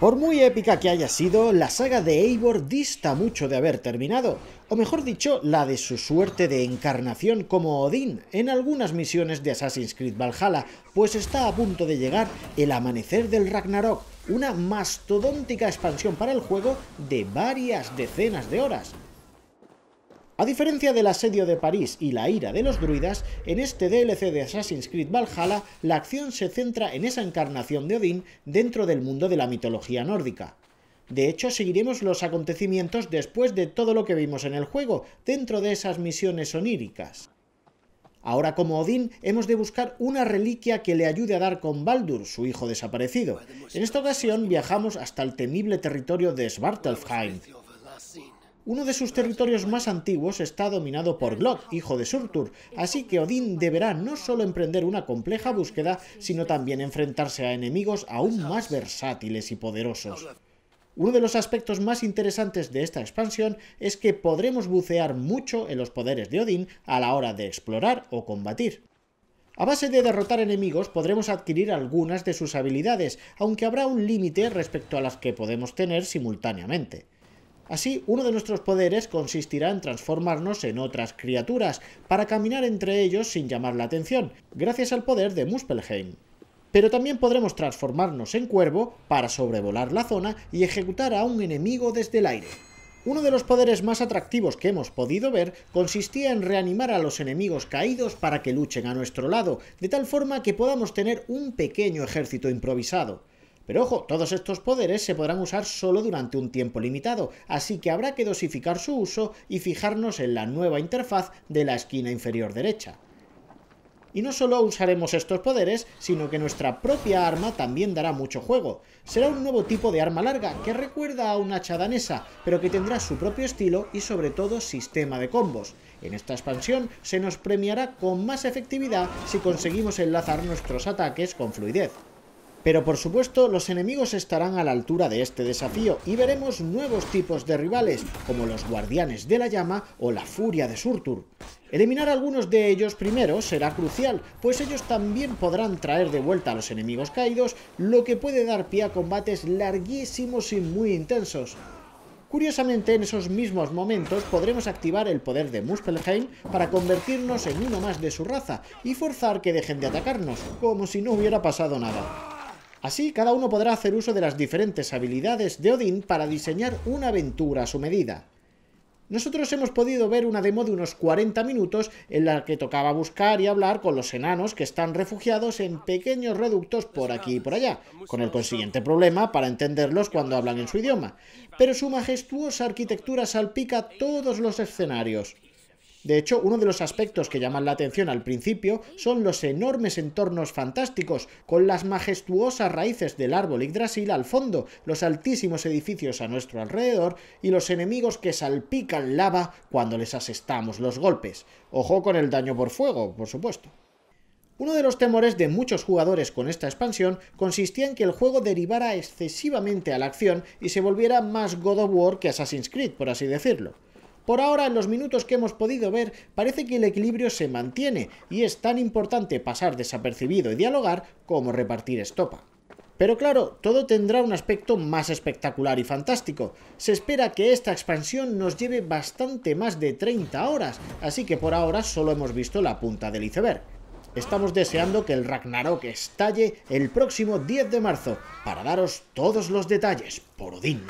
Por muy épica que haya sido, la saga de Eivor dista mucho de haber terminado, o mejor dicho, la de su suerte de encarnación como Odín en algunas misiones de Assassin's Creed Valhalla, pues está a punto de llegar el amanecer del Ragnarok, una mastodóntica expansión para el juego de varias decenas de horas, a diferencia del asedio de París y la ira de los druidas, en este DLC de Assassin's Creed Valhalla la acción se centra en esa encarnación de Odín dentro del mundo de la mitología nórdica. De hecho, seguiremos los acontecimientos después de todo lo que vimos en el juego, dentro de esas misiones oníricas. Ahora como Odín hemos de buscar una reliquia que le ayude a dar con Baldur, su hijo desaparecido. En esta ocasión viajamos hasta el temible territorio de Svartalfheim, uno de sus territorios más antiguos está dominado por Glock, hijo de Surtur, así que Odín deberá no solo emprender una compleja búsqueda, sino también enfrentarse a enemigos aún más versátiles y poderosos. Uno de los aspectos más interesantes de esta expansión es que podremos bucear mucho en los poderes de Odín a la hora de explorar o combatir. A base de derrotar enemigos podremos adquirir algunas de sus habilidades, aunque habrá un límite respecto a las que podemos tener simultáneamente. Así, uno de nuestros poderes consistirá en transformarnos en otras criaturas, para caminar entre ellos sin llamar la atención, gracias al poder de Muspelheim. Pero también podremos transformarnos en cuervo para sobrevolar la zona y ejecutar a un enemigo desde el aire. Uno de los poderes más atractivos que hemos podido ver consistía en reanimar a los enemigos caídos para que luchen a nuestro lado, de tal forma que podamos tener un pequeño ejército improvisado. Pero ojo, todos estos poderes se podrán usar solo durante un tiempo limitado, así que habrá que dosificar su uso y fijarnos en la nueva interfaz de la esquina inferior derecha. Y no solo usaremos estos poderes, sino que nuestra propia arma también dará mucho juego. Será un nuevo tipo de arma larga, que recuerda a una chadanesa, pero que tendrá su propio estilo y sobre todo sistema de combos. En esta expansión se nos premiará con más efectividad si conseguimos enlazar nuestros ataques con fluidez. Pero por supuesto, los enemigos estarán a la altura de este desafío y veremos nuevos tipos de rivales, como los Guardianes de la Llama o la Furia de Surtur. Eliminar algunos de ellos primero será crucial, pues ellos también podrán traer de vuelta a los enemigos caídos, lo que puede dar pie a combates larguísimos y muy intensos. Curiosamente, en esos mismos momentos podremos activar el poder de Muspelheim para convertirnos en uno más de su raza y forzar que dejen de atacarnos, como si no hubiera pasado nada. Así, cada uno podrá hacer uso de las diferentes habilidades de Odín para diseñar una aventura a su medida. Nosotros hemos podido ver una demo de unos 40 minutos en la que tocaba buscar y hablar con los enanos que están refugiados en pequeños reductos por aquí y por allá, con el consiguiente problema para entenderlos cuando hablan en su idioma. Pero su majestuosa arquitectura salpica todos los escenarios. De hecho, uno de los aspectos que llaman la atención al principio son los enormes entornos fantásticos, con las majestuosas raíces del árbol Yggdrasil al fondo, los altísimos edificios a nuestro alrededor y los enemigos que salpican lava cuando les asestamos los golpes. Ojo con el daño por fuego, por supuesto. Uno de los temores de muchos jugadores con esta expansión consistía en que el juego derivara excesivamente a la acción y se volviera más God of War que Assassin's Creed, por así decirlo. Por ahora, en los minutos que hemos podido ver, parece que el equilibrio se mantiene y es tan importante pasar desapercibido y dialogar como repartir estopa. Pero claro, todo tendrá un aspecto más espectacular y fantástico. Se espera que esta expansión nos lleve bastante más de 30 horas, así que por ahora solo hemos visto la punta del iceberg. Estamos deseando que el Ragnarok estalle el próximo 10 de marzo, para daros todos los detalles, por Odín.